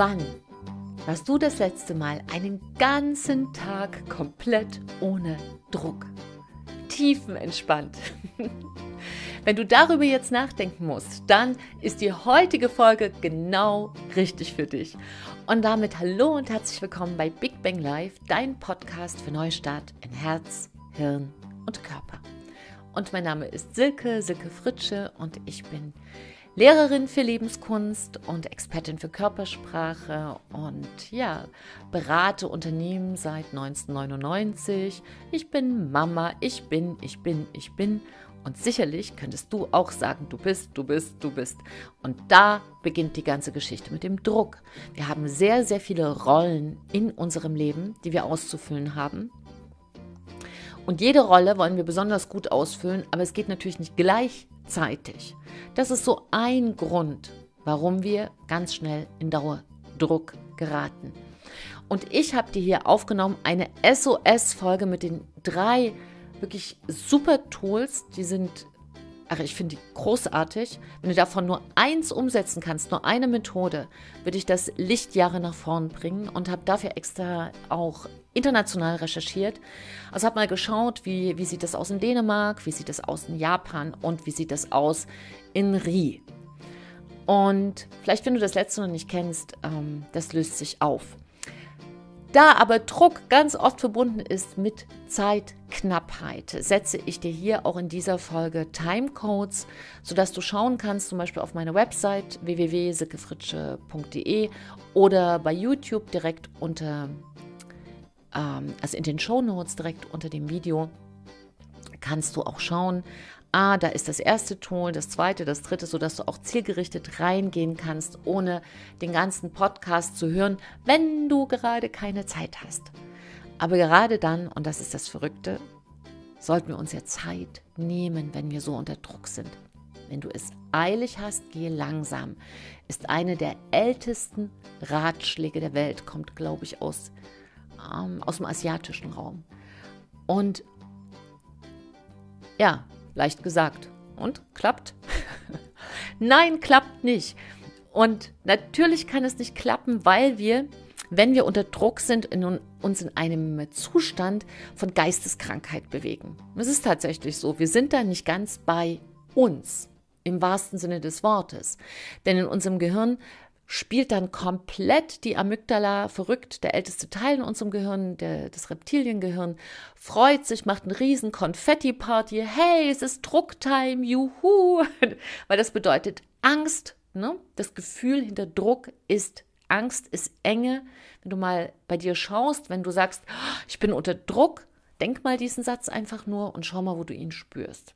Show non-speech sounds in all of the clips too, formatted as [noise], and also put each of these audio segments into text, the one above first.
Wann warst du das letzte Mal einen ganzen Tag komplett ohne Druck? Tiefenentspannt. [laughs] Wenn du darüber jetzt nachdenken musst, dann ist die heutige Folge genau richtig für dich. Und damit hallo und herzlich willkommen bei Big Bang Live, dein Podcast für Neustart in Herz, Hirn und Körper. Und mein Name ist Silke, Silke Fritsche und ich bin Lehrerin für Lebenskunst und Expertin für Körpersprache und ja, berate Unternehmen seit 1999. Ich bin Mama, ich bin, ich bin, ich bin. Und sicherlich könntest du auch sagen, du bist, du bist, du bist. Und da beginnt die ganze Geschichte mit dem Druck. Wir haben sehr, sehr viele Rollen in unserem Leben, die wir auszufüllen haben. Und jede Rolle wollen wir besonders gut ausfüllen, aber es geht natürlich nicht gleich zeitig. Das ist so ein Grund, warum wir ganz schnell in Dauerdruck geraten. Und ich habe dir hier aufgenommen eine SOS-Folge mit den drei wirklich super Tools. Die sind, ach, ich finde die großartig. Wenn du davon nur eins umsetzen kannst, nur eine Methode, würde ich das Lichtjahre nach vorn bringen und habe dafür extra auch international recherchiert. Also habe mal geschaut, wie, wie sieht das aus in Dänemark, wie sieht das aus in Japan und wie sieht das aus in Rie. Und vielleicht, wenn du das letzte noch nicht kennst, ähm, das löst sich auf. Da aber Druck ganz oft verbunden ist mit Zeitknappheit, setze ich dir hier auch in dieser Folge Timecodes, sodass du schauen kannst, zum Beispiel auf meine Website www.sickefritsche.de oder bei YouTube direkt unter ähm, also in den Show Notes direkt unter dem Video, kannst du auch schauen, ah, da ist das erste Tool, das zweite, das dritte, sodass du auch zielgerichtet reingehen kannst, ohne den ganzen Podcast zu hören, wenn du gerade keine Zeit hast. Aber gerade dann, und das ist das Verrückte, sollten wir uns ja Zeit nehmen, wenn wir so unter Druck sind. Wenn du es eilig hast, geh langsam. Ist eine der ältesten Ratschläge der Welt, kommt, glaube ich, aus ähm, aus dem asiatischen Raum. Und ja, leicht gesagt. Und klappt? [laughs] Nein, klappt nicht. Und natürlich kann es nicht klappen, weil wir, wenn wir unter Druck sind, in, uns in einem Zustand von Geisteskrankheit bewegen. Es ist tatsächlich so, wir sind da nicht ganz bei uns, im wahrsten Sinne des Wortes. Denn in unserem Gehirn spielt dann komplett die Amygdala verrückt, der älteste Teil in unserem Gehirn, der, das Reptiliengehirn, freut sich, macht einen riesen Konfetti-Party. Hey, es ist Drucktime, juhu! [laughs] Weil das bedeutet Angst, ne? Das Gefühl hinter Druck ist Angst, ist Enge. Wenn du mal bei dir schaust, wenn du sagst, oh, ich bin unter Druck, denk mal diesen Satz einfach nur und schau mal, wo du ihn spürst.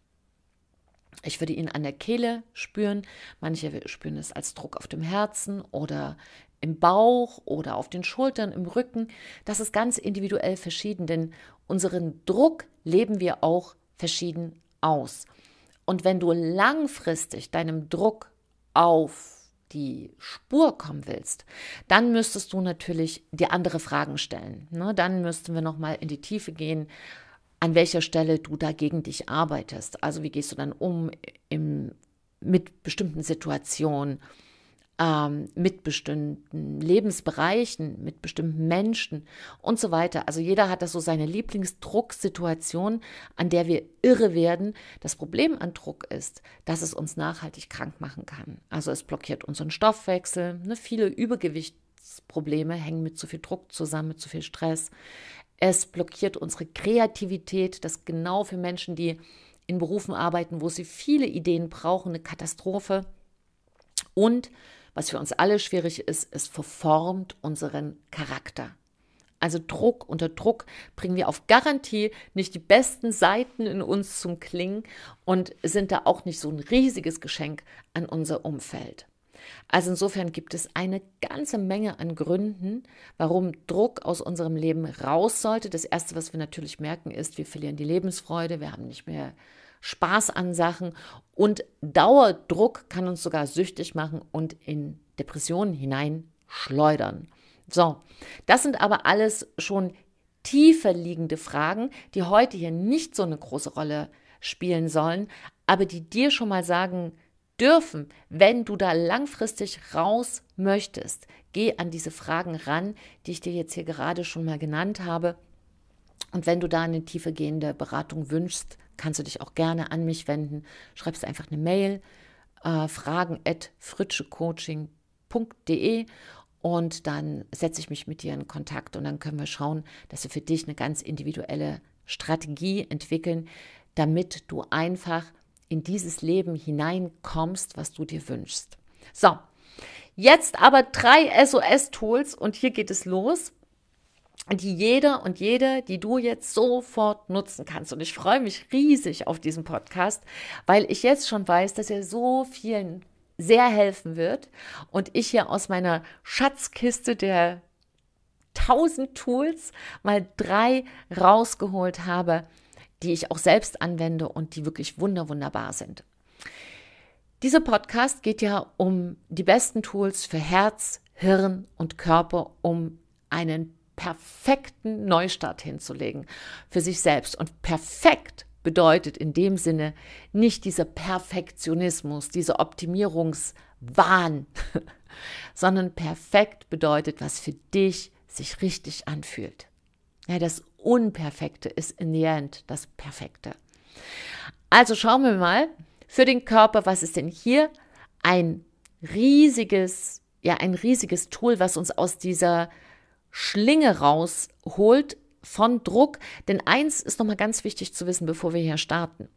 Ich würde ihn an der Kehle spüren. Manche spüren es als Druck auf dem Herzen oder im Bauch oder auf den Schultern, im Rücken. Das ist ganz individuell verschieden, denn unseren Druck leben wir auch verschieden aus. Und wenn du langfristig deinem Druck auf die Spur kommen willst, dann müsstest du natürlich dir andere Fragen stellen. Ne? Dann müssten wir nochmal in die Tiefe gehen an welcher Stelle du dagegen dich arbeitest. Also wie gehst du dann um im, mit bestimmten Situationen, ähm, mit bestimmten Lebensbereichen, mit bestimmten Menschen und so weiter. Also jeder hat da so seine Lieblingsdrucksituation, an der wir irre werden. Das Problem an Druck ist, dass es uns nachhaltig krank machen kann. Also es blockiert unseren Stoffwechsel, ne? viele Übergewicht Probleme hängen mit zu viel Druck zusammen, mit zu viel Stress. Es blockiert unsere Kreativität, das genau für Menschen, die in Berufen arbeiten, wo sie viele Ideen brauchen, eine Katastrophe. Und was für uns alle schwierig ist, es verformt unseren Charakter. Also Druck unter Druck bringen wir auf Garantie nicht die besten Seiten in uns zum Klingen und sind da auch nicht so ein riesiges Geschenk an unser Umfeld. Also insofern gibt es eine ganze Menge an Gründen, warum Druck aus unserem Leben raus sollte. Das Erste, was wir natürlich merken, ist, wir verlieren die Lebensfreude, wir haben nicht mehr Spaß an Sachen und Dauerdruck kann uns sogar süchtig machen und in Depressionen hineinschleudern. So, das sind aber alles schon tiefer liegende Fragen, die heute hier nicht so eine große Rolle spielen sollen, aber die dir schon mal sagen, dürfen, wenn du da langfristig raus möchtest. Geh an diese Fragen ran, die ich dir jetzt hier gerade schon mal genannt habe. Und wenn du da eine tiefer gehende Beratung wünschst, kannst du dich auch gerne an mich wenden. Schreibst einfach eine Mail, äh, fragen at fritschecoaching.de und dann setze ich mich mit dir in Kontakt und dann können wir schauen, dass wir für dich eine ganz individuelle Strategie entwickeln, damit du einfach in dieses Leben hineinkommst, was du dir wünschst. So, jetzt aber drei SOS-Tools und hier geht es los die jeder und jede, die du jetzt sofort nutzen kannst. Und ich freue mich riesig auf diesen Podcast, weil ich jetzt schon weiß, dass er so vielen sehr helfen wird und ich hier aus meiner Schatzkiste der 1000 Tools mal drei rausgeholt habe, die ich auch selbst anwende und die wirklich wunder, wunderbar sind. Dieser Podcast geht ja um die besten Tools für Herz, Hirn und Körper, um einen perfekten Neustart hinzulegen für sich selbst. Und perfekt bedeutet in dem Sinne nicht dieser Perfektionismus, dieser Optimierungswahn, [laughs] sondern perfekt bedeutet, was für dich sich richtig anfühlt. Ja, das Unperfekte ist in the end das Perfekte. Also schauen wir mal für den Körper, was ist denn hier ein riesiges, ja, ein riesiges Tool, was uns aus dieser Schlinge rausholt von Druck. Denn eins ist nochmal ganz wichtig zu wissen, bevor wir hier starten.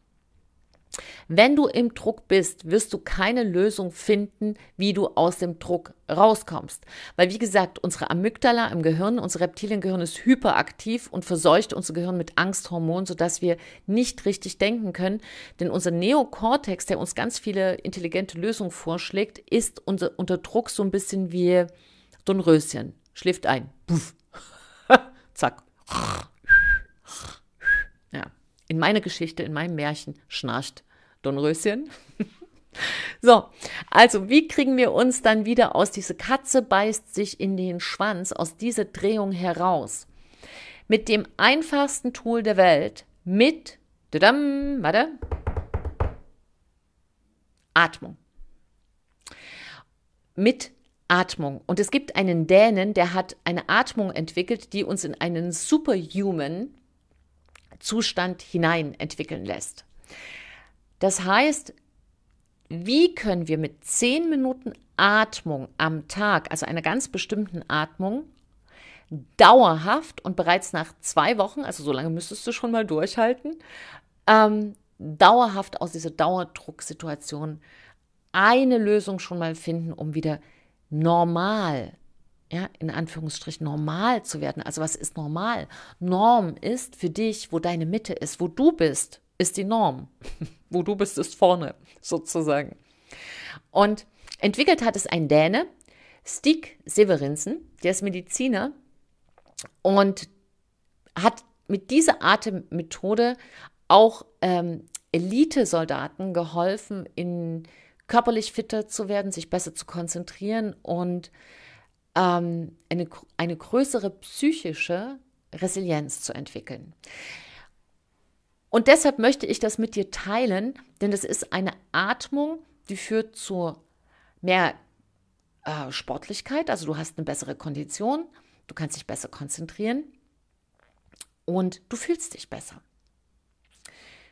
Wenn du im Druck bist, wirst du keine Lösung finden, wie du aus dem Druck rauskommst. Weil, wie gesagt, unsere Amygdala im Gehirn, unser Reptiliengehirn ist hyperaktiv und verseucht unser Gehirn mit Angsthormonen, sodass wir nicht richtig denken können. Denn unser Neokortex, der uns ganz viele intelligente Lösungen vorschlägt, ist unter, unter Druck so ein bisschen wie Dornröschen. Schläft ein. Puff. [laughs] Zack in meine Geschichte, in meinem Märchen schnarcht Dornröschen. [laughs] So, also wie kriegen wir uns dann wieder aus diese Katze beißt sich in den Schwanz, aus dieser Drehung heraus? Mit dem einfachsten Tool der Welt, mit, tadam, warte, Atmung. Mit Atmung. Und es gibt einen Dänen, der hat eine Atmung entwickelt, die uns in einen Superhuman Zustand hinein entwickeln lässt. Das heißt, wie können wir mit zehn Minuten Atmung am Tag, also einer ganz bestimmten Atmung, dauerhaft und bereits nach zwei Wochen, also so lange müsstest du schon mal durchhalten, ähm, dauerhaft aus dieser Dauerdrucksituation eine Lösung schon mal finden, um wieder normal ja, in Anführungsstrichen normal zu werden. Also was ist normal? Norm ist für dich, wo deine Mitte ist, wo du bist, ist die Norm. [laughs] wo du bist, ist vorne, sozusagen. Und entwickelt hat es ein Däne, Stig Severinsen, der ist Mediziner und hat mit dieser Atemmethode auch ähm, Elite-Soldaten geholfen, in körperlich fitter zu werden, sich besser zu konzentrieren und ähm, eine, eine größere psychische Resilienz zu entwickeln. Und deshalb möchte ich das mit dir teilen, denn es ist eine Atmung, die führt zu mehr äh, Sportlichkeit, also du hast eine bessere Kondition, du kannst dich besser konzentrieren und du fühlst dich besser.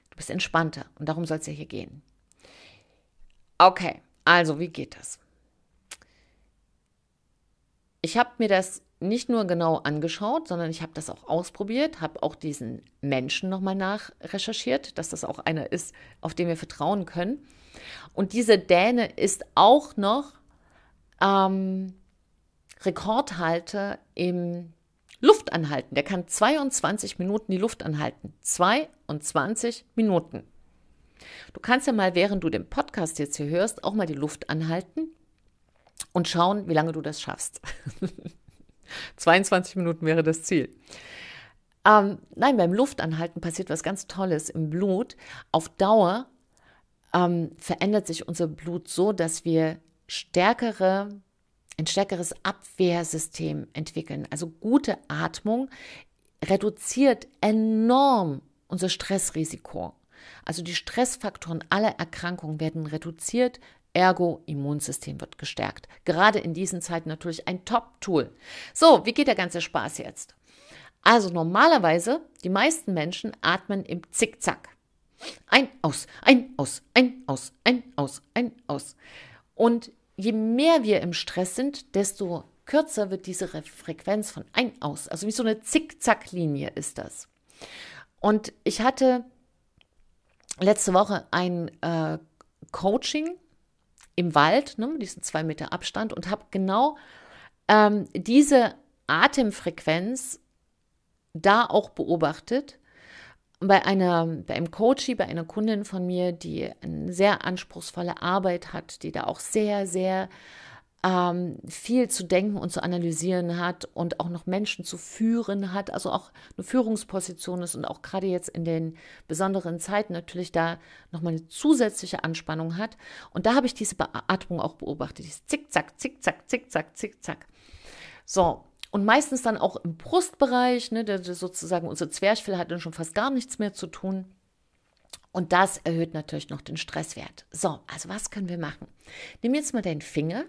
Du bist entspannter und darum soll es ja hier gehen. Okay, also wie geht das? Ich habe mir das nicht nur genau angeschaut, sondern ich habe das auch ausprobiert, habe auch diesen Menschen nochmal nachrecherchiert, dass das auch einer ist, auf den wir vertrauen können. Und diese Däne ist auch noch ähm, Rekordhalter im Luftanhalten. Der kann 22 Minuten die Luft anhalten. 22 Minuten. Du kannst ja mal, während du den Podcast jetzt hier hörst, auch mal die Luft anhalten und schauen, wie lange du das schaffst. 22 [laughs] Minuten wäre das Ziel. Ähm, nein, beim Luftanhalten passiert was ganz Tolles im Blut. Auf Dauer ähm, verändert sich unser Blut so, dass wir stärkere, ein stärkeres Abwehrsystem entwickeln. Also gute Atmung reduziert enorm unser Stressrisiko. Also die Stressfaktoren aller Erkrankungen werden reduziert Ergo, Immunsystem wird gestärkt. Gerade in diesen Zeiten natürlich ein Top-Tool. So, wie geht der ganze Spaß jetzt? Also normalerweise, die meisten Menschen atmen im Zickzack. Ein, aus, ein, aus, ein, aus, ein, aus, ein, aus. Und je mehr wir im Stress sind, desto kürzer wird diese Frequenz von ein, aus. Also wie so eine Zickzacklinie ist das. Und ich hatte letzte Woche ein äh, Coaching im Wald, ne, diesen zwei Meter Abstand und habe genau ähm, diese Atemfrequenz da auch beobachtet. Bei, einer, bei einem Coachie, bei einer Kundin von mir, die eine sehr anspruchsvolle Arbeit hat, die da auch sehr, sehr ähm, viel zu denken und zu analysieren hat und auch noch Menschen zu führen hat, also auch eine Führungsposition ist und auch gerade jetzt in den besonderen Zeiten natürlich da nochmal eine zusätzliche Anspannung hat. Und da habe ich diese Beatmung auch beobachtet, dieses Zickzack, Zickzack, Zickzack, Zickzack. So, und meistens dann auch im Brustbereich, ne, der, der sozusagen unsere Zwerchfell hat dann schon fast gar nichts mehr zu tun. Und das erhöht natürlich noch den Stresswert. So, also was können wir machen? Nimm jetzt mal deinen Finger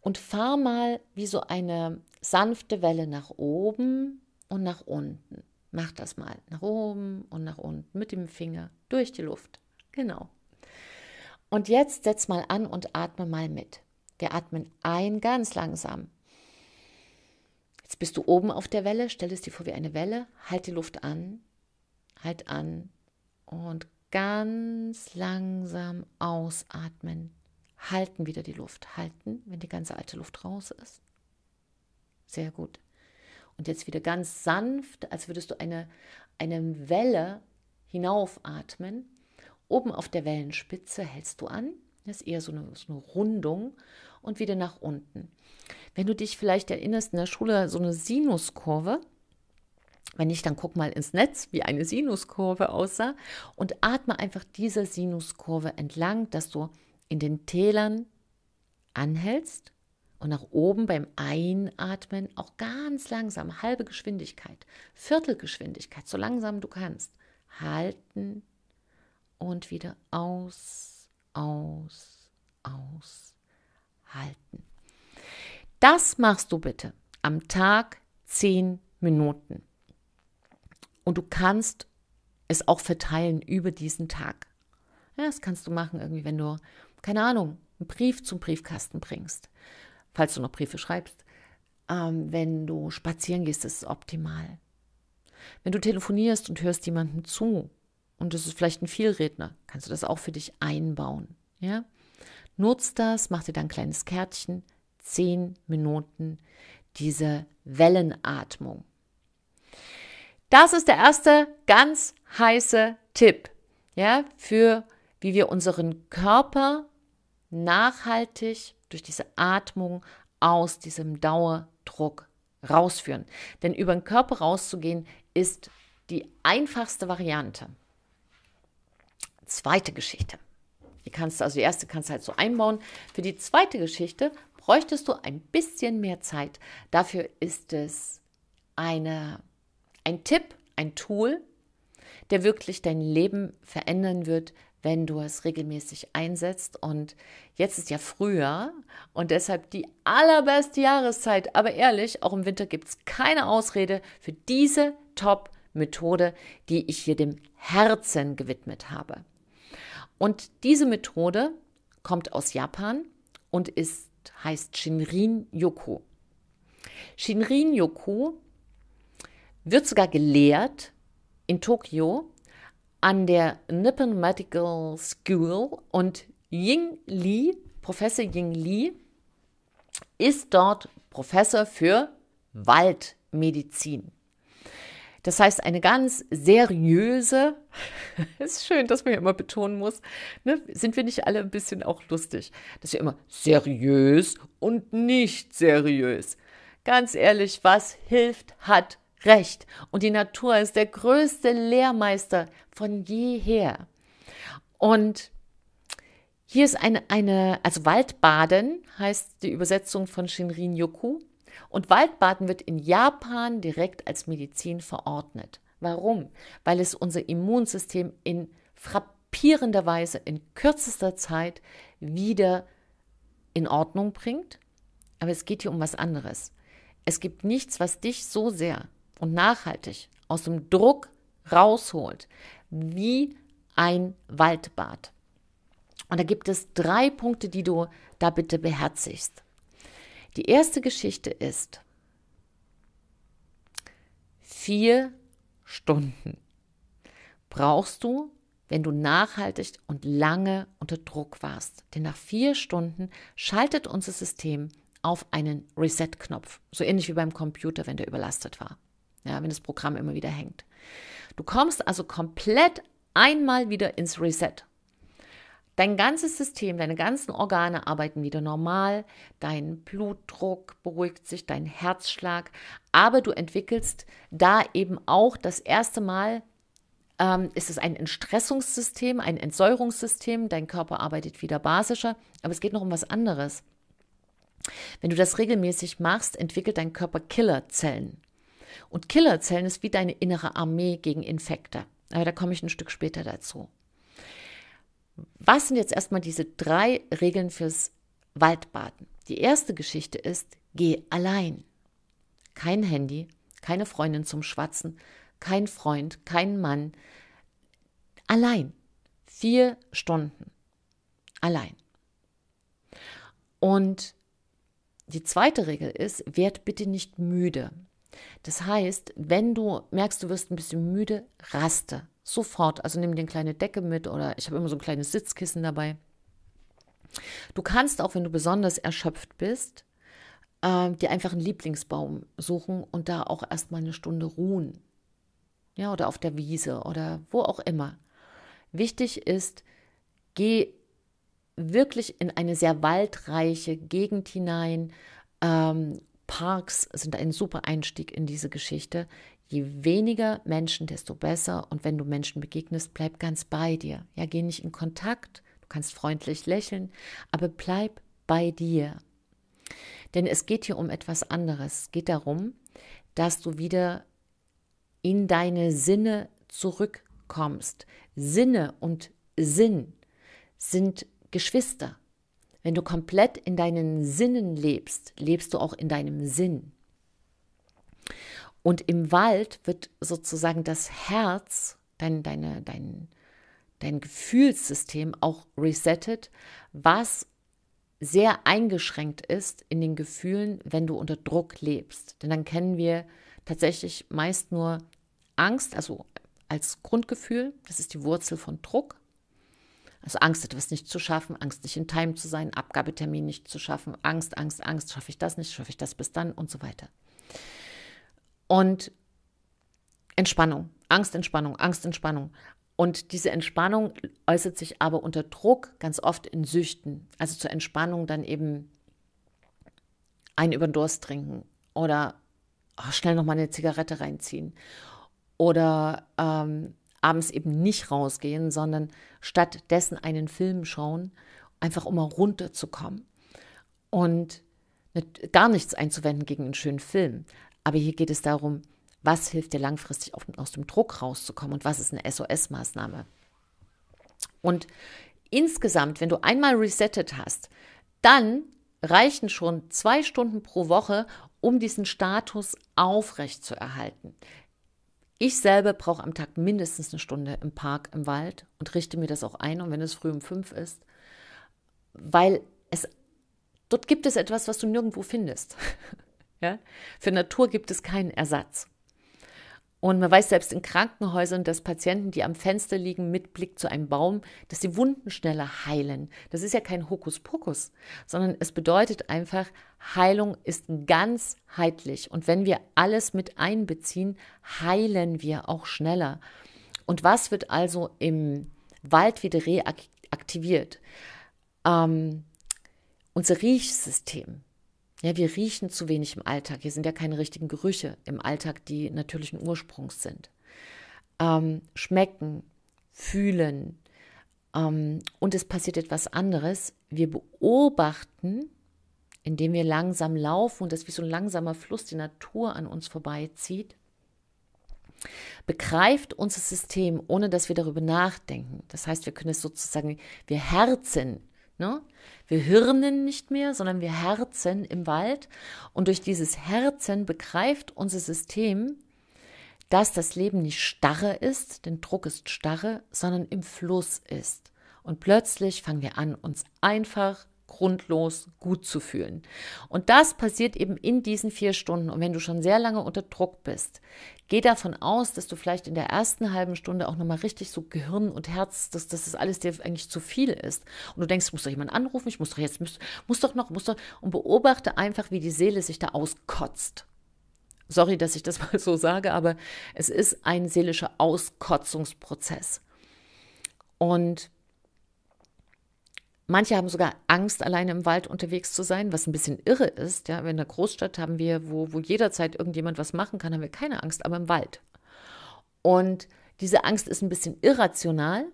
und fahr mal wie so eine sanfte Welle nach oben und nach unten. Mach das mal nach oben und nach unten mit dem Finger durch die Luft. Genau. Und jetzt setz mal an und atme mal mit. Wir atmen ein ganz langsam. Jetzt bist du oben auf der Welle, stell es dir vor wie eine Welle, halt die Luft an, halt an und ganz langsam ausatmen halten wieder die Luft. Halten, wenn die ganze alte Luft raus ist. Sehr gut. Und jetzt wieder ganz sanft, als würdest du eine, eine Welle hinaufatmen. Oben auf der Wellenspitze hältst du an. Das ist eher so eine, so eine Rundung und wieder nach unten. Wenn du dich vielleicht erinnerst, in der Schule so eine Sinuskurve, wenn nicht, dann guck mal ins Netz, wie eine Sinuskurve aussah und atme einfach diese Sinuskurve entlang, dass du in den Tälern anhältst und nach oben beim Einatmen auch ganz langsam, halbe Geschwindigkeit, Viertelgeschwindigkeit, so langsam du kannst, halten und wieder aus, aus, aus, halten. Das machst du bitte am Tag zehn Minuten. Und du kannst es auch verteilen über diesen Tag. Ja, das kannst du machen, irgendwie, wenn du keine Ahnung, einen Brief zum Briefkasten bringst, falls du noch Briefe schreibst. Ähm, wenn du spazieren gehst, ist es optimal. Wenn du telefonierst und hörst jemandem zu und es ist vielleicht ein Vielredner, kannst du das auch für dich einbauen. Ja? Nutz das, mach dir dann ein kleines Kärtchen, zehn Minuten diese Wellenatmung. Das ist der erste ganz heiße Tipp, ja, für wie wir unseren Körper nachhaltig durch diese Atmung aus diesem Dauerdruck rausführen. Denn über den Körper rauszugehen ist die einfachste Variante. Zweite Geschichte. Die kannst du, also die erste kannst du halt so einbauen. Für die zweite Geschichte bräuchtest du ein bisschen mehr Zeit. Dafür ist es eine, ein Tipp, ein Tool, der wirklich dein Leben verändern wird, wenn du es regelmäßig einsetzt. Und jetzt ist ja Frühjahr und deshalb die allerbeste Jahreszeit. Aber ehrlich, auch im Winter gibt es keine Ausrede für diese Top-Methode, die ich hier dem Herzen gewidmet habe. Und diese Methode kommt aus Japan und ist, heißt Shinrin Yoku. Shinrin Yoku wird sogar gelehrt in Tokio an der Nippon Medical School und Ying Li, Professor Ying Li, ist dort Professor für Waldmedizin. Das heißt, eine ganz seriöse, [laughs] ist schön, dass man ja immer betonen muss, ne? sind wir nicht alle ein bisschen auch lustig, dass wir immer seriös und nicht seriös. Ganz ehrlich, was hilft, hat recht. Und die Natur ist der größte Lehrmeister von jeher. Und hier ist eine, eine, also Waldbaden heißt die Übersetzung von Shinrin Yoku. Und Waldbaden wird in Japan direkt als Medizin verordnet. Warum? Weil es unser Immunsystem in frappierender Weise in kürzester Zeit wieder in Ordnung bringt. Aber es geht hier um was anderes. Es gibt nichts, was dich so sehr und nachhaltig aus dem Druck rausholt, wie ein Waldbad. Und da gibt es drei Punkte, die du da bitte beherzigst. Die erste Geschichte ist vier Stunden brauchst du, wenn du nachhaltig und lange unter Druck warst. Denn nach vier Stunden schaltet unser System auf einen Reset-Knopf, so ähnlich wie beim Computer, wenn der überlastet war ja, wenn das Programm immer wieder hängt. Du kommst also komplett einmal wieder ins Reset. Dein ganzes System, deine ganzen Organe arbeiten wieder normal, dein Blutdruck beruhigt sich, dein Herzschlag, aber du entwickelst da eben auch das erste Mal ähm, ist es ein Entstressungssystem, ein Entsäuerungssystem, dein Körper arbeitet wieder basischer, aber es geht noch um was anderes. Wenn du das regelmäßig machst, entwickelt dein Körper Killerzellen. Und Killerzellen ist wie deine innere Armee gegen Infekte. Aber da komme ich ein Stück später dazu. Was sind jetzt erstmal diese drei Regeln fürs Waldbaden? Die erste Geschichte ist, geh allein. Kein Handy, keine Freundin zum Schwatzen, kein Freund, kein Mann. Allein. Vier Stunden. Allein. Und die zweite Regel ist, werd bitte nicht müde. Das heißt, wenn du merkst, du wirst ein bisschen müde, raste sofort. Also nimm dir eine kleine Decke mit oder ich habe immer so ein kleines Sitzkissen dabei. Du kannst auch, wenn du besonders erschöpft bist, äh, dir einfach einen Lieblingsbaum suchen und da auch erstmal eine Stunde ruhen. Ja, oder auf der Wiese oder wo auch immer. Wichtig ist, geh wirklich in eine sehr waldreiche Gegend hinein ähm, Parks sind ein super Einstieg in diese Geschichte. Je weniger Menschen, desto besser. Und wenn du Menschen begegnest, bleib ganz bei dir. Ja, geh nicht in Kontakt. Du kannst freundlich lächeln, aber bleib bei dir. Denn es geht hier um etwas anderes. Es geht darum, dass du wieder in deine Sinne zurückkommst. Sinne und Sinn sind Geschwister. Wenn du komplett in deinen Sinnen lebst, lebst du auch in deinem Sinn. Und im Wald wird sozusagen das Herz, dein, deine, dein, dein Gefühlssystem auch resettet, was sehr eingeschränkt ist in den Gefühlen, wenn du unter Druck lebst. Denn dann kennen wir tatsächlich meist nur Angst, also als Grundgefühl, das ist die Wurzel von Druck. Also Angst, etwas nicht zu schaffen, Angst, nicht in Time zu sein, Abgabetermin nicht zu schaffen, Angst, Angst, Angst, schaffe ich das nicht, schaffe ich das bis dann und so weiter. Und Entspannung, Angst, Entspannung, Angst, Entspannung. Und diese Entspannung äußert sich aber unter Druck ganz oft in Süchten. Also zur Entspannung dann eben einen über den Durst trinken oder oh, schnell nochmal eine Zigarette reinziehen oder ähm, abends eben nicht rausgehen, sondern stattdessen einen Film schauen, einfach um mal runterzukommen. Und gar nichts einzuwenden gegen einen schönen Film. Aber hier geht es darum, was hilft dir langfristig aus dem Druck rauszukommen und was ist eine SOS-Maßnahme. Und insgesamt, wenn du einmal resettet hast, dann reichen schon zwei Stunden pro Woche, um diesen Status aufrechtzuerhalten. Ich selber brauche am Tag mindestens eine Stunde im Park, im Wald und richte mir das auch ein, und wenn es früh um fünf ist, weil es dort gibt es etwas, was du nirgendwo findest. [laughs] ja? Für Natur gibt es keinen Ersatz. Und man weiß selbst in Krankenhäusern, dass Patienten, die am Fenster liegen mit Blick zu einem Baum, dass die Wunden schneller heilen. Das ist ja kein Hokuspokus, sondern es bedeutet einfach, Heilung ist ganzheitlich. Und wenn wir alles mit einbeziehen, heilen wir auch schneller. Und was wird also im Wald wieder reaktiviert? Ähm, unser Riechsystem. Ja, wir riechen zu wenig im Alltag. Hier sind ja keine richtigen Gerüche im Alltag, die natürlichen Ursprungs sind. Ähm, schmecken, fühlen. Ähm, und es passiert etwas anderes. Wir beobachten, indem wir langsam laufen und das wie so ein langsamer Fluss die Natur an uns vorbeizieht, begreift unser System, ohne dass wir darüber nachdenken. Das heißt, wir können es sozusagen, wir herzen Ne? Wir hirnen nicht mehr, sondern wir herzen im Wald. Und durch dieses Herzen begreift unser System, dass das Leben nicht starre ist, denn Druck ist starre, sondern im Fluss ist. Und plötzlich fangen wir an, uns einfach grundlos gut zu fühlen. Und das passiert eben in diesen vier Stunden. Und wenn du schon sehr lange unter Druck bist, geh davon aus, dass du vielleicht in der ersten halben Stunde auch nochmal richtig so Gehirn und Herz, dass, dass das alles dir eigentlich zu viel ist. Und du denkst, ich muss doch jemanden anrufen, ich muss doch jetzt, muss, muss doch noch, muss doch. Und beobachte einfach, wie die Seele sich da auskotzt. Sorry, dass ich das [laughs] mal so sage, aber es ist ein seelischer Auskotzungsprozess. Und Manche haben sogar Angst, alleine im Wald unterwegs zu sein, was ein bisschen irre ist. Ja, in der Großstadt haben wir, wo, wo jederzeit irgendjemand was machen kann, haben wir keine Angst, aber im Wald. Und diese Angst ist ein bisschen irrational,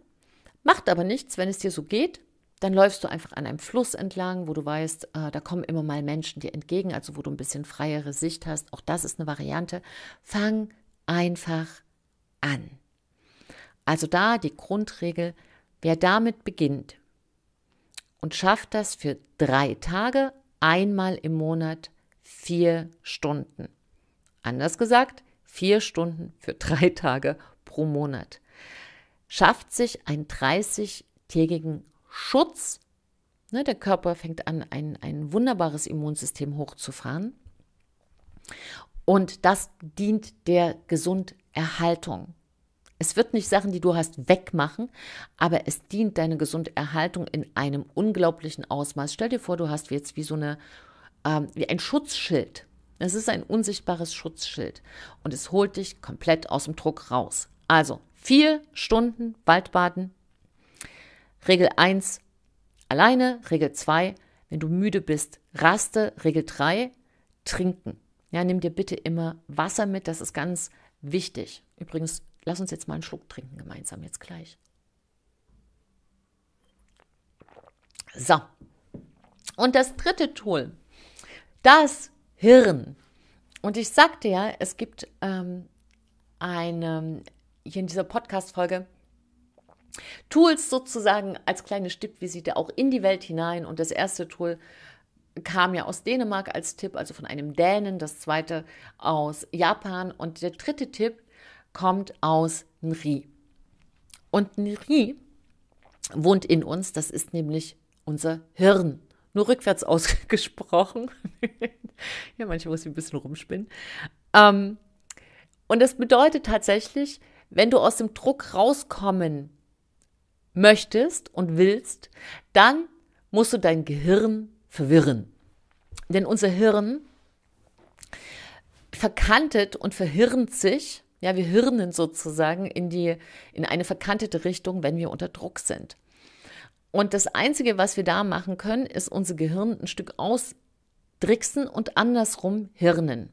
macht aber nichts, wenn es dir so geht. Dann läufst du einfach an einem Fluss entlang, wo du weißt, äh, da kommen immer mal Menschen dir entgegen, also wo du ein bisschen freiere Sicht hast. Auch das ist eine Variante. Fang einfach an. Also da die Grundregel, wer damit beginnt, und schafft das für drei Tage, einmal im Monat, vier Stunden. Anders gesagt, vier Stunden für drei Tage pro Monat. Schafft sich einen 30-tägigen Schutz. Ne, der Körper fängt an, ein, ein wunderbares Immunsystem hochzufahren. Und das dient der Gesunderhaltung. Es wird nicht Sachen, die du hast, wegmachen, aber es dient deiner Gesunderhaltung in einem unglaublichen Ausmaß. Stell dir vor, du hast jetzt wie so eine, ähm, wie ein Schutzschild. Es ist ein unsichtbares Schutzschild und es holt dich komplett aus dem Druck raus. Also vier Stunden Waldbaden. Regel 1 alleine. Regel 2, wenn du müde bist, raste. Regel 3, trinken. Ja, nimm dir bitte immer Wasser mit, das ist ganz wichtig. Übrigens Lass uns jetzt mal einen Schluck trinken gemeinsam, jetzt gleich. So. Und das dritte Tool, das Hirn. Und ich sagte ja, es gibt ähm, eine, hier in dieser Podcast-Folge, Tools sozusagen als kleine Stippvisite auch in die Welt hinein. Und das erste Tool kam ja aus Dänemark als Tipp, also von einem Dänen, das zweite aus Japan. Und der dritte Tipp kommt aus Nri. Und Nri wohnt in uns, das ist nämlich unser Hirn. Nur rückwärts [laughs] ausgesprochen. [laughs] ja, manchmal muss ich ein bisschen rumspinnen. Ähm, und das bedeutet tatsächlich, wenn du aus dem Druck rauskommen möchtest und willst, dann musst du dein Gehirn verwirren. Denn unser Hirn verkantet und verhirnt sich ja, wir hirnen sozusagen in die, in eine verkantete Richtung, wenn wir unter Druck sind. Und das Einzige, was wir da machen können, ist unser Gehirn ein Stück ausdricksen und andersrum hirnen.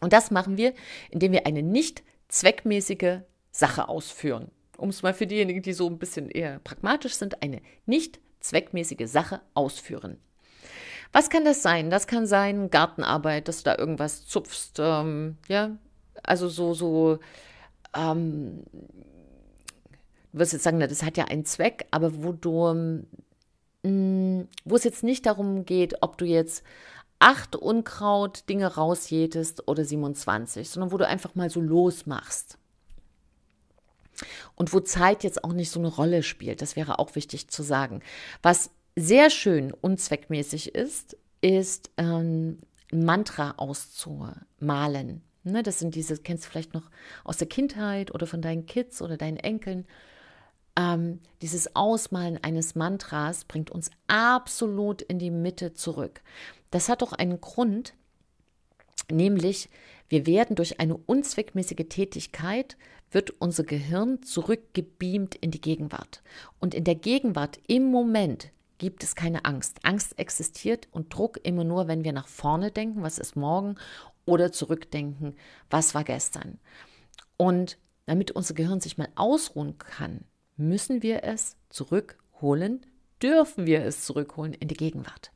Und das machen wir, indem wir eine nicht zweckmäßige Sache ausführen. Um es mal für diejenigen, die so ein bisschen eher pragmatisch sind, eine nicht zweckmäßige Sache ausführen. Was kann das sein? Das kann sein Gartenarbeit, dass du da irgendwas zupfst, ähm, ja, also so, so, ähm, du wirst jetzt sagen, das hat ja einen Zweck, aber wo du, mh, ähm, wo es jetzt nicht darum geht, ob du jetzt acht Unkraut-Dinge rausjätest oder 27, sondern wo du einfach mal so losmachst. Und wo Zeit jetzt auch nicht so eine Rolle spielt, das wäre auch wichtig zu sagen. Was sehr schön unzweckmäßig ist, ist ähm, Mantra auszumalen. Ne, das sind diese, kennst du vielleicht noch aus der Kindheit oder von deinen Kids oder deinen Enkeln. Ähm, dieses Ausmalen eines Mantras bringt uns absolut in die Mitte zurück. Das hat doch einen Grund, nämlich wir werden durch eine unzweckmäßige Tätigkeit, wird unser Gehirn zurückgebeamt in die Gegenwart. Und in der Gegenwart, im Moment, gibt es keine Angst. Angst existiert und Druck immer nur, wenn wir nach vorne denken, was ist morgen, oder zurückdenken, was war gestern. Und damit unser Gehirn sich mal ausruhen kann, müssen wir es zurückholen, dürfen wir es zurückholen in die Gegenwart.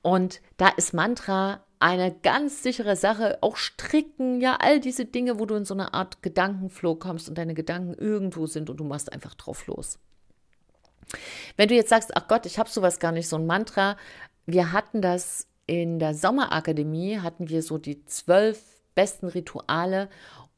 Und da ist Mantra eine ganz sichere Sache, auch Stricken, ja, all diese Dinge, wo du in so eine Art Gedankenflow kommst und deine Gedanken irgendwo sind und du machst einfach drauf los. Wenn du jetzt sagst, ach Gott, ich habe sowas gar nicht, so ein Mantra, wir hatten das in der Sommerakademie hatten wir so die zwölf besten Rituale,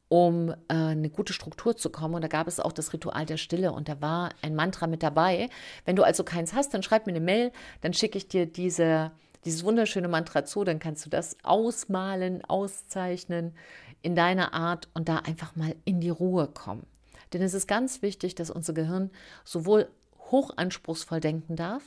um äh, eine gute Struktur zu kommen. Und da gab es auch das Ritual der Stille und da war ein Mantra mit dabei. Wenn du also keins hast, dann schreib mir eine Mail, dann schicke ich dir diese, dieses wunderschöne Mantra zu, dann kannst du das ausmalen, auszeichnen in deiner Art und da einfach mal in die Ruhe kommen. Denn es ist ganz wichtig, dass unser Gehirn sowohl hochanspruchsvoll denken darf,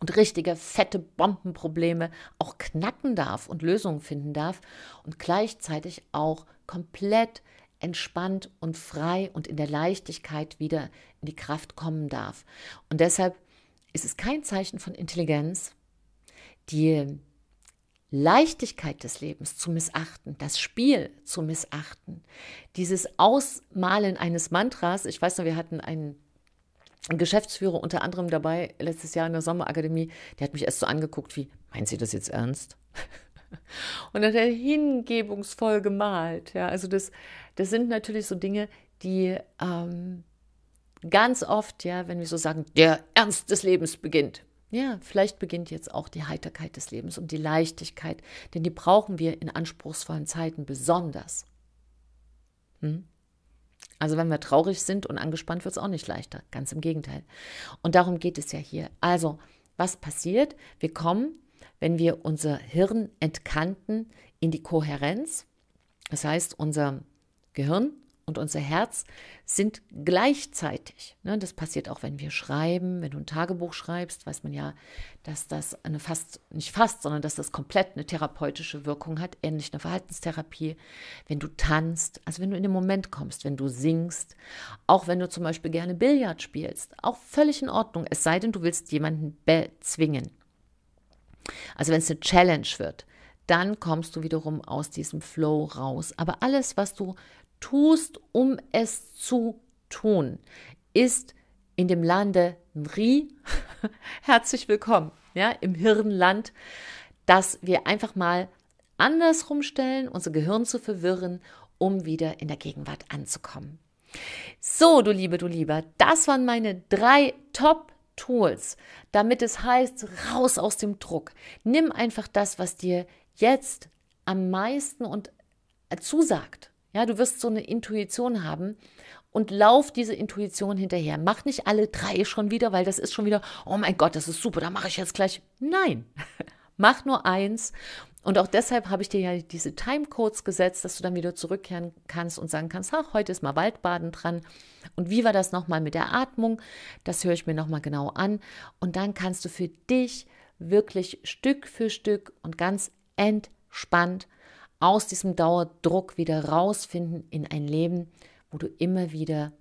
und richtige fette Bombenprobleme auch knacken darf und Lösungen finden darf und gleichzeitig auch komplett entspannt und frei und in der Leichtigkeit wieder in die Kraft kommen darf. Und deshalb ist es kein Zeichen von Intelligenz, die Leichtigkeit des Lebens zu missachten, das Spiel zu missachten, dieses Ausmalen eines Mantras. Ich weiß noch, wir hatten einen Geschäftsführer unter anderem dabei letztes Jahr in der Sommerakademie, der hat mich erst so angeguckt wie, meinen Sie das jetzt ernst? [laughs] Und dann hat er hingebungsvoll gemalt. Ja, also das, das sind natürlich so Dinge, die ähm, ganz oft, ja, wenn wir so sagen, der Ernst des Lebens beginnt. Ja, vielleicht beginnt jetzt auch die Heiterkeit des Lebens und die Leichtigkeit, denn die brauchen wir in anspruchsvollen Zeiten besonders. Hm? Also wenn wir traurig sind und angespannt, wird es auch nicht leichter. Ganz im Gegenteil. Und darum geht es ja hier. Also, was passiert? Wir kommen, wenn wir unser Hirn entkanten, in die Kohärenz. Das heißt, unser Gehirn und unser Herz sind gleichzeitig. Ne, das passiert auch, wenn wir schreiben, wenn du ein Tagebuch schreibst, weiß man ja, dass das eine fast, nicht fast, sondern dass das komplett eine therapeutische Wirkung hat, ähnlich einer Verhaltenstherapie. Wenn du tanzt, also wenn du in den Moment kommst, wenn du singst, auch wenn du zum Beispiel gerne Billard spielst, auch völlig in Ordnung, es sei denn, du willst jemanden bezwingen. Also wenn es eine Challenge wird, dann kommst du wiederum aus diesem Flow raus. Aber alles, was du tust, um es zu tun, ist in dem Lande Nri [laughs] herzlich willkommen, ja, im Hirnland, dass wir einfach mal andersrum stellen, unser Gehirn zu verwirren, um wieder in der Gegenwart anzukommen. So, du Liebe, du Lieber, das waren meine drei Top Tools, damit es heißt, raus aus dem Druck. Nimm einfach das, was dir jetzt am meisten und äh, zusagt. Ja, du wirst so eine Intuition haben und lauf diese Intuition hinterher. Mach nicht alle drei schon wieder, weil das ist schon wieder, oh mein Gott, das ist super, da mache ich jetzt gleich. Nein, [laughs] mach nur eins. Und auch deshalb habe ich dir ja diese Timecodes gesetzt, dass du dann wieder zurückkehren kannst und sagen kannst, ach, heute ist mal Waldbaden dran. Und wie war das nochmal mit der Atmung? Das höre ich mir nochmal genau an. Und dann kannst du für dich wirklich Stück für Stück und ganz entspannt aus diesem Dauerdruck wieder rausfinden in ein Leben, wo du immer wieder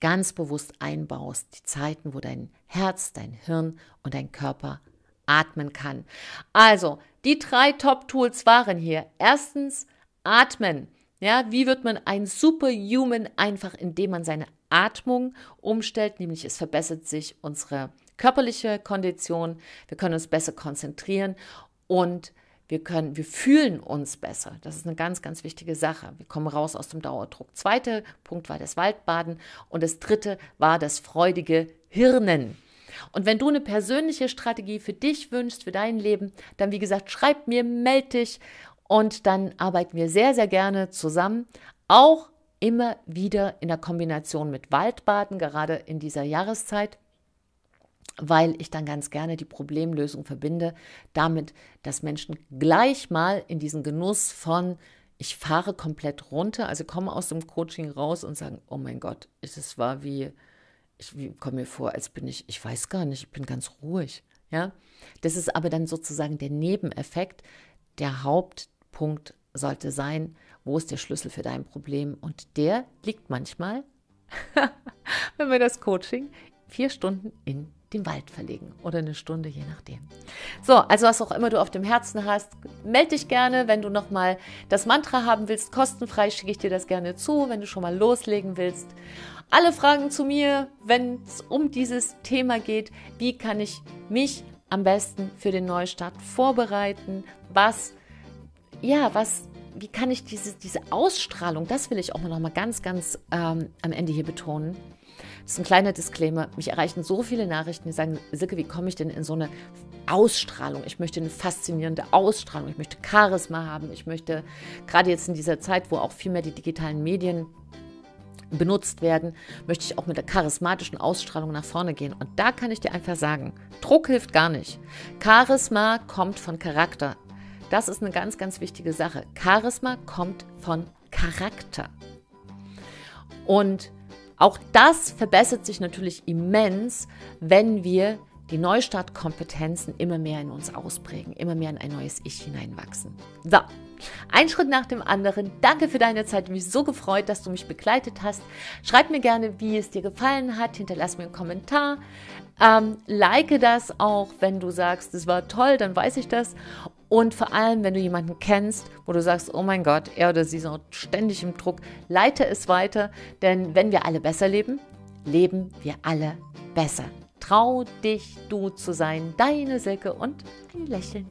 ganz bewusst einbaust, die Zeiten, wo dein Herz, dein Hirn und dein Körper atmen kann. Also, die drei Top-Tools waren hier. Erstens, atmen. Ja, wie wird man ein Superhuman einfach, indem man seine Atmung umstellt, nämlich es verbessert sich unsere körperliche Kondition, wir können uns besser konzentrieren und wir können, wir fühlen uns besser. Das ist eine ganz, ganz wichtige Sache. Wir kommen raus aus dem Dauerdruck. Zweiter Punkt war das Waldbaden und das dritte war das freudige Hirnen. Und wenn du eine persönliche Strategie für dich wünschst, für dein Leben, dann wie gesagt, schreib mir, meld dich und dann arbeiten wir sehr, sehr gerne zusammen. Auch immer wieder in der Kombination mit Waldbaden, gerade in dieser Jahreszeit weil ich dann ganz gerne die Problemlösung verbinde damit, dass Menschen gleich mal in diesen Genuss von ich fahre komplett runter, also komme aus dem Coaching raus und sagen, oh mein Gott, es war wie, ich komme mir vor, als bin ich, ich weiß gar nicht, ich bin ganz ruhig. Ja, das ist aber dann sozusagen der Nebeneffekt. Der Hauptpunkt sollte sein, wo ist der Schlüssel für dein Problem? Und der liegt manchmal, [laughs] wenn wir das Coaching vier Stunden in den Wald verlegen oder eine Stunde, je nachdem. So, also was auch immer du auf dem Herzen hast, melde dich gerne. Wenn du nochmal das Mantra haben willst, kostenfrei schicke ich dir das gerne zu, wenn du schon mal loslegen willst. Alle Fragen zu mir, wenn es um dieses Thema geht, wie kann ich mich am besten für den Neustart vorbereiten? Was, ja, was wie kann ich diese, diese Ausstrahlung, das will ich auch nochmal ganz, ganz ähm, am Ende hier betonen, das ist ein kleiner Disclaimer. Mich erreichen so viele Nachrichten, die sagen, Silke, wie komme ich denn in so eine Ausstrahlung? Ich möchte eine faszinierende Ausstrahlung. Ich möchte Charisma haben. Ich möchte gerade jetzt in dieser Zeit, wo auch viel mehr die digitalen Medien benutzt werden, möchte ich auch mit der charismatischen Ausstrahlung nach vorne gehen. Und da kann ich dir einfach sagen, Druck hilft gar nicht. Charisma kommt von Charakter. Das ist eine ganz, ganz wichtige Sache. Charisma kommt von Charakter. Und auch das verbessert sich natürlich immens, wenn wir die Neustartkompetenzen immer mehr in uns ausprägen, immer mehr in ein neues Ich hineinwachsen. So, ein Schritt nach dem anderen. Danke für deine Zeit. Mich so gefreut, dass du mich begleitet hast. Schreib mir gerne, wie es dir gefallen hat. Hinterlass mir einen Kommentar. Ähm, like das auch, wenn du sagst, es war toll, dann weiß ich das. Und vor allem, wenn du jemanden kennst, wo du sagst, oh mein Gott, er oder sie ist ständig im Druck, leite es weiter, denn wenn wir alle besser leben, leben wir alle besser. Trau dich, du zu sein, deine Silke und ein Lächeln.